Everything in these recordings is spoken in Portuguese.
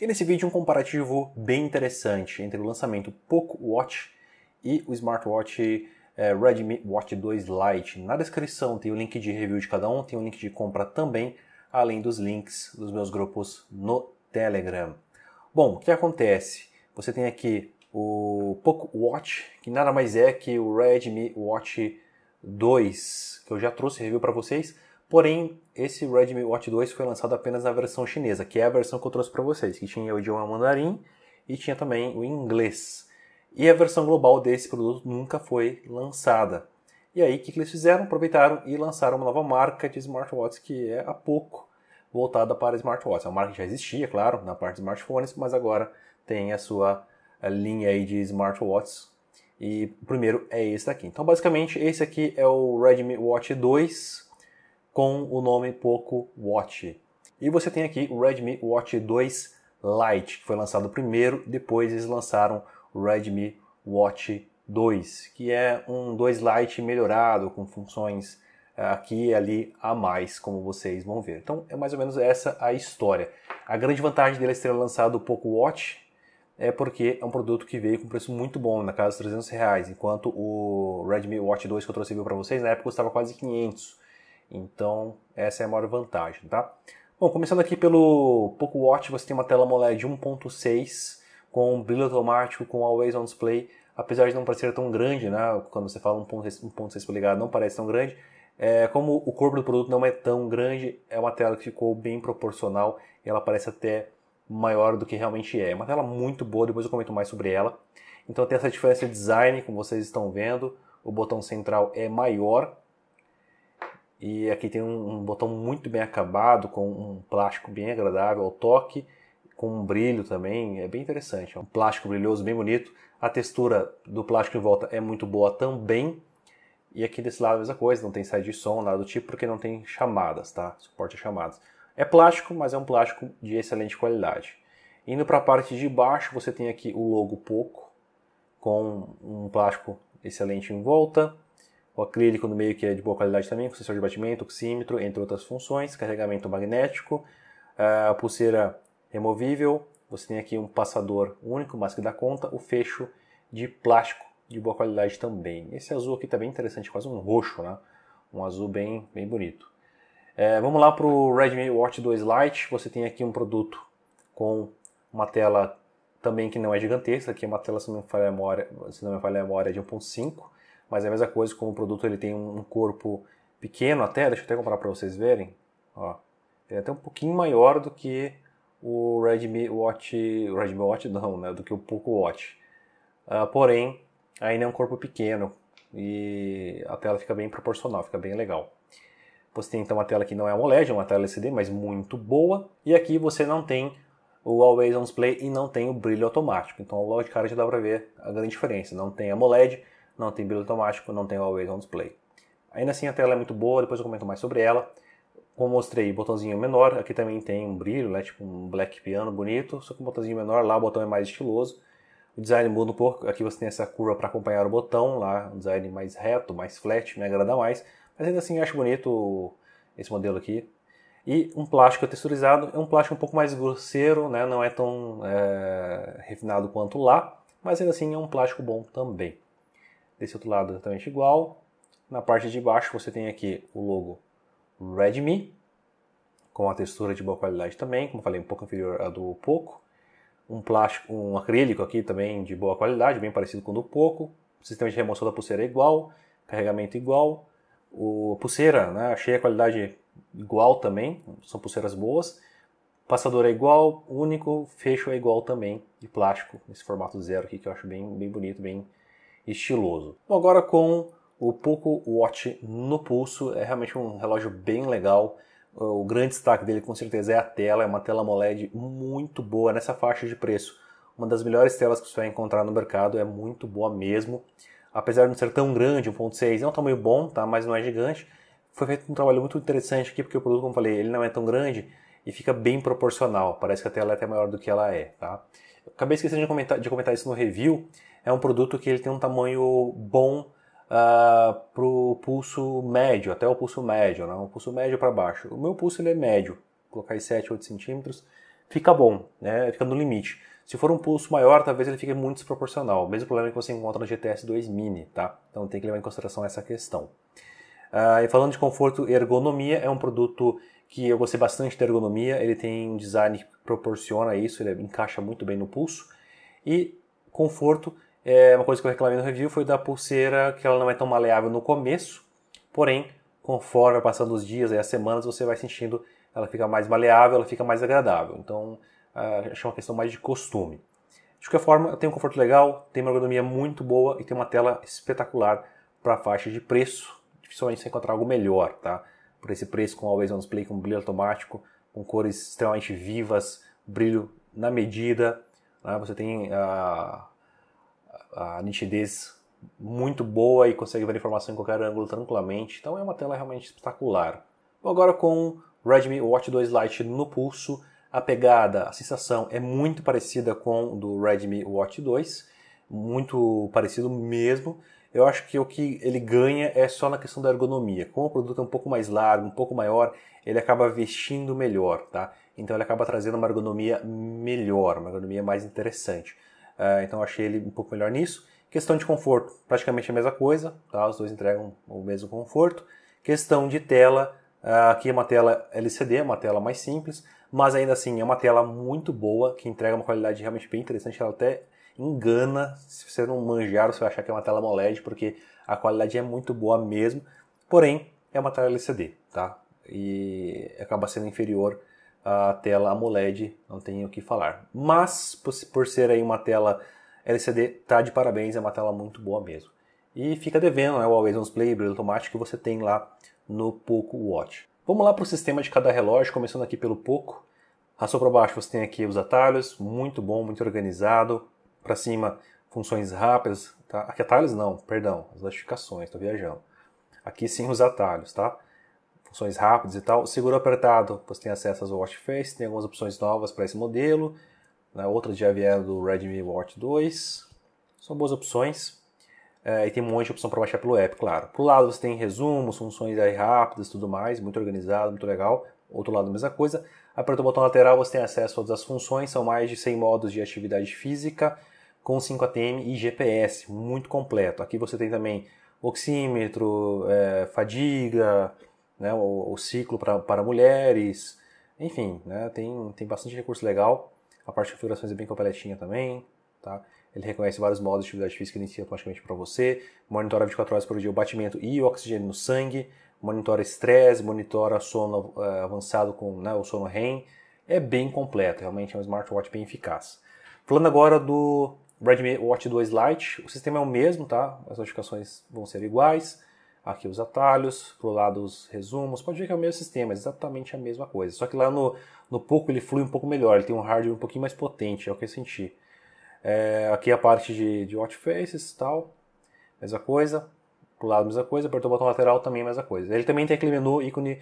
E nesse vídeo um comparativo bem interessante entre o lançamento Poco Watch e o smartwatch eh, Redmi Watch 2 Lite. Na descrição tem o link de review de cada um, tem o link de compra também, além dos links dos meus grupos no Telegram. Bom, o que acontece? Você tem aqui o Poco Watch, que nada mais é que o Redmi Watch 2, que eu já trouxe review para vocês, Porém, esse Redmi Watch 2 foi lançado apenas na versão chinesa, que é a versão que eu trouxe para vocês, que tinha o idioma mandarim e tinha também o inglês. E a versão global desse produto nunca foi lançada. E aí, o que, eles fizeram? Aproveitaram e lançaram uma nova marca de smartwatch que é há pouco voltada para smartwatch. É uma marca que já existia, claro, na parte de smartphones, mas agora tem a sua eh, linha aí de smartwatches. E o primeiro é esse daqui. Então, basicamente, esse aqui é o Redmi Watch 2 com o nome Poco Watch. E você tem aqui o Redmi Watch 2 Lite, que foi lançado primeiro, depois eles lançaram o Redmi Watch 2, que é um 2 Lite melhorado, com funções eh, aqui e ali a mais, como vocês vão ver. Então é mais ou menos essa a história. A grande vantagem dele é ter lançado o Poco Watch é porque é um produto que veio com preço muito bom, na casa dos 300 reais, enquanto o Redmi Watch 2 que eu trouxe para vocês na época custava quase 500. Então, essa é a maior vantagem, tá? Bom, começando aqui pelo Poco Watch, você tem uma tela AMOLED 1.6 com brilho automático, com Always On Display, apesar de não parecer tão grande, né? Quando você fala 1.6 polegadas, não parece tão grande. É, como o corpo do produto não é tão grande, é uma tela que ficou bem proporcional e ela parece até maior do que realmente é. É uma tela muito boa, depois eu comento mais sobre ela. Então tem essa diferença de design, como vocês estão vendo, o botão central é maior e aqui tem um, um botão muito bem acabado, com um plástico bem agradável ao toque, com um brilho também, é bem interessante. É um plástico brilhoso, bem bonito. A textura do plástico em volta é muito boa também. E aqui desse lado a mesma coisa, não tem saída de som, nada do tipo, porque não tem chamadas, tá? Suporte a chamadas. É plástico, mas é um plástico de excelente qualidade. Indo para a parte de baixo, você tem aqui o logo Poco, com um plástico excelente em volta. O acrílico no meio que é de boa qualidade também, com sensor de batimento, oxímetro, entre outras funções, carregamento magnético, é, a pulseira removível, você tem aqui um passador único, mas que dá conta, o fecho de plástico de boa qualidade também. Esse azul aqui está bem interessante, quase um roxo, né? Um azul bem, bem bonito. É, vamos lá para o Redmi Watch 2 Lite. Você tem aqui um produto com uma tela também que não é gigantesca. Aqui é uma tela, se não me falha a memória, se não me falha a memória é de 1.5. Mas é a mesma coisa como o produto ele tem um corpo pequeno até, deixa eu até comparar para vocês verem. Ó, ele é até um pouquinho maior do que o Redmi Watch, o Redmi Watch não, né, do que o Poco Watch. Uh, porém, ainda é um corpo pequeno e a tela fica bem proporcional, fica bem legal. Você tem então uma tela que não é AMOLED, é uma tela LCD, mas muito boa. E aqui você não tem o Always On Display e não tem o brilho automático. Então logo de cara já dá para ver a grande diferença. Não tem AMOLED, não tem brilho automático, não tem Always On Display. Ainda assim a tela é muito boa, depois eu comento mais sobre ela. Como mostrei, botãozinho menor, aqui também tem um brilho, né, tipo um black piano bonito, só que um botãozinho menor, lá o botão é mais estiloso. O design muda um pouco, aqui você tem essa curva para acompanhar o botão, lá um design mais reto, mais flat, me agrada mais. Mas ainda assim eu acho bonito esse modelo aqui. E um plástico texturizado, é um plástico um pouco mais grosseiro, né, não é tão é, refinado quanto lá, mas ainda assim é um plástico bom também desse outro lado exatamente é igual. Na parte de baixo você tem aqui o logo Redmi, com a textura de boa qualidade também, como falei, um pouco inferior à do Poco. Um plástico, um acrílico aqui também de boa qualidade, bem parecido com o do Poco. sistema de remoção da pulseira é igual, carregamento igual. O pulseira, né, achei a qualidade igual também, são pulseiras boas. Passador é igual, único, fecho é igual também, de plástico, nesse formato zero aqui que eu acho bem, bem bonito, bem estiloso. Agora com o Poco Watch no pulso, é realmente um relógio bem legal. O grande destaque dele com certeza é a tela, é uma tela AMOLED muito boa nessa faixa de preço. Uma das melhores telas que você vai encontrar no mercado, é muito boa mesmo. Apesar de não ser tão grande, 1.6 é um tamanho bom, tá? mas não é gigante. Foi feito um trabalho muito interessante aqui, porque o produto, como eu falei, ele não é tão grande e fica bem proporcional. Parece que a tela é até maior do que ela é. Tá? Acabei esquecendo de comentar, de comentar isso no review, é um produto que ele tem um tamanho bom uh, ah, para o pulso médio, até o pulso médio, né? pulso médio para baixo. O meu pulso ele é médio, Vou colocar aí 7, 8 centímetros, fica bom, né? fica no limite. Se for um pulso maior, talvez ele fique muito desproporcional. O mesmo problema que você encontra no GTS 2 Mini, tá? Então tem que levar em consideração essa questão. Ah, e falando de conforto e ergonomia, é um produto que eu gostei bastante da ergonomia. Ele tem um design que proporciona isso, ele encaixa muito bem no pulso. E conforto, é, uma coisa que eu reclamei no review foi da pulseira, que ela não é tão maleável no começo, porém, conforme vai passando os dias e as semanas, você vai sentindo ela fica mais maleável, ela fica mais agradável. Então, ah, acho é uma questão mais de costume. De qualquer forma, tem um conforto legal, tem uma ergonomia muito boa e tem uma tela espetacular para a faixa de preço. Dificilmente você encontrar algo melhor, tá? Por esse preço, com Always On Display, com brilho automático, com cores extremamente vivas, brilho na medida. Né? Você tem a ah, a nitidez muito boa e consegue ver a informação em qualquer ângulo tranquilamente. Então é uma tela realmente espetacular. Agora com o Redmi Watch 2 Lite no pulso, a pegada, a sensação é muito parecida com do Redmi Watch 2, muito parecido mesmo. Eu acho que o que ele ganha é só na questão da ergonomia. Como o produto é um pouco mais largo, um pouco maior, ele acaba vestindo melhor, tá? Então ele acaba trazendo uma ergonomia melhor, uma ergonomia mais interessante. Ah, então eu achei ele um pouco melhor nisso. Questão de conforto, praticamente a mesma coisa, tá? Os dois entregam o mesmo conforto. Questão de tela, uh, aqui é uma tela LCD, é uma tela mais simples, mas ainda assim é uma tela muito boa, que entrega uma qualidade realmente bem interessante, ela até engana, se você não manjar, você vai achar que é uma tela AMOLED, porque a qualidade é muito boa mesmo, porém é uma tela LCD, tá? E acaba sendo inferior a tela AMOLED, não tenho o que falar. Mas, por ser aí uma tela LCD, tá de parabéns, é uma tela muito boa mesmo. E fica devendo né, o Always On Display, brilho automático que você tem lá no Poco Watch. Vamos lá para o sistema de cada relógio, começando aqui pelo Poco. Arrastou para baixo, você tem aqui os atalhos, muito bom, muito organizado. Para cima, funções rápidas. Tá? Aqui atalhos não, perdão, as notificações, estou viajando. Aqui sim os atalhos, tá? funções rápidas e tal. Seguro apertado, você tem acesso às watch face, tem algumas opções novas para esse modelo. Né? Outras já vieram do Redmi Watch 2. São boas opções. É, e tem um monte de opção para baixar pelo app, claro. pro lado você tem resumos, funções aí rápidas tudo mais, muito organizado, muito legal. Outro lado, mesma coisa. Aperta o botão lateral, você tem acesso a todas as funções, são mais de 100 modos de atividade física, com 5ATM e GPS, muito completo. Aqui você tem também oxímetro, é, fadiga, né, o, o ciclo pra, para mulheres, enfim, né, tem, tem bastante recurso legal. A parte de configurações é bem completinha também, tá? Ele reconhece vários modos de atividade física que inicia automaticamente para você, monitora 24 horas por dia o batimento e o oxigênio no sangue, monitora estresse, monitora sono uh, avançado com né, o sono REM. É bem completo, realmente é um smartwatch bem eficaz. Falando agora do Redmi Watch 2 Lite, o sistema é o mesmo, tá? As notificações vão ser iguais aqui os atalhos, pro lado os resumos. Pode ver que é o mesmo sistema, exatamente a mesma coisa. Só que lá no, no pouco ele flui um pouco melhor, ele tem um hardware um pouquinho mais potente, é o que eu senti. É, aqui a parte de, de watch faces e tal, mesma coisa. Pro lado, mesma coisa. Apertou o botão lateral, também mesma coisa. Ele também tem aquele menu ícone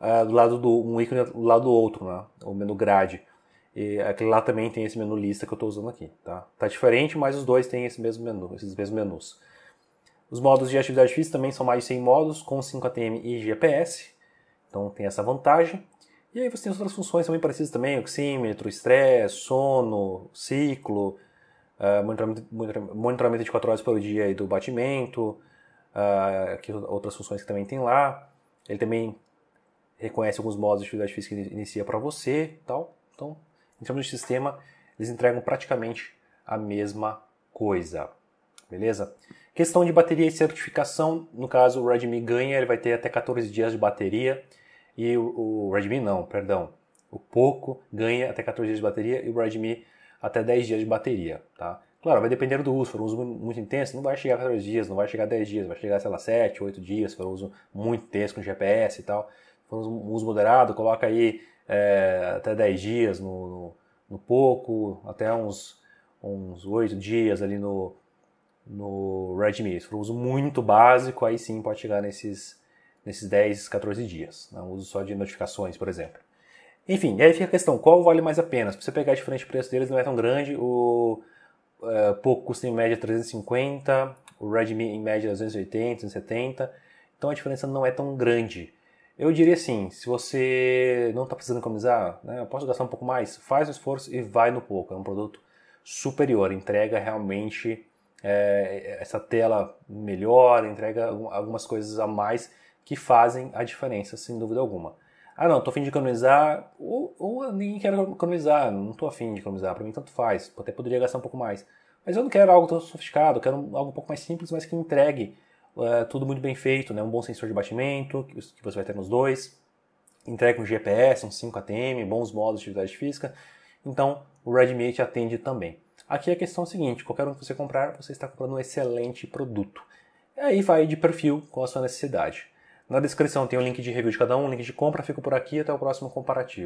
uh, do lado do um ícone do lado do outro, né? O menu grade. E aquele lá também tem esse menu lista que eu estou usando aqui, tá? Tá diferente, mas os dois têm esse mesmo menu, esses mesmos menus. Os modos de atividade física também são mais de 100 modos, com 5 ATM e GPS. Então tem essa vantagem. E aí você tem outras funções também parecidas também, oxímetro, estresse, sono, ciclo, uh, monitoramento, monitoramento de 4 horas por dia e do batimento, uh, eh, aqui outras funções que também tem lá. Ele também reconhece alguns modos de atividade física que inicia para você tal. Então, em termos de sistema, eles entregam praticamente a mesma coisa beleza? Questão de bateria e certificação, no caso o Redmi ganha, ele vai ter até 14 dias de bateria e o, o Redmi não, perdão, o Poco ganha até 14 dias de bateria e o Redmi até 10 dias de bateria, tá? Claro, vai depender do uso, se for um uso muito intenso, não vai chegar a 14 dias, não vai chegar a 10 dias, vai chegar, sei lá, 7, 8 dias, se for um uso muito intenso com GPS e tal. Se for um uso moderado, coloca aí é, até 10 dias no, no, no Poco, até uns, uns 8 dias ali no, no Redmi. Se for uso muito básico, aí sim pode chegar nesses, nesses 10, 14 dias. Né? um Uso só de notificações, por exemplo. Enfim, aí fica a questão, qual vale mais a pena? Se você pegar a diferença preço deles, não é tão grande. O é, Poco custa em média 350, o Redmi em média 280, 270. Então a diferença não é tão grande. Eu diria assim, se você não está precisando economizar, né, eu posso gastar um pouco mais, faz o esforço e vai no pouco. É um produto superior, entrega realmente é, essa tela melhor, entrega algumas coisas a mais que fazem a diferença, sem dúvida alguma. Ah, não, estou afim de economizar, ou, ou nem quero economizar, não estou afim de economizar, para mim tanto faz, até poderia gastar um pouco mais. Mas eu não quero algo tão sofisticado, quero algo um pouco mais simples, mas que entregue é, tudo muito bem feito, né? um bom sensor de batimento, que, você vai ter nos dois, entregue um GPS, um 5ATM, bons modos de atividade física. Então, o Redmi te atende também. Aqui a questão é a seguinte: qualquer um que você comprar, você está comprando um excelente produto. E aí vai de perfil com a sua necessidade. Na descrição tem o um link de review de cada um, link de compra. Fico por aqui até o próximo comparativo.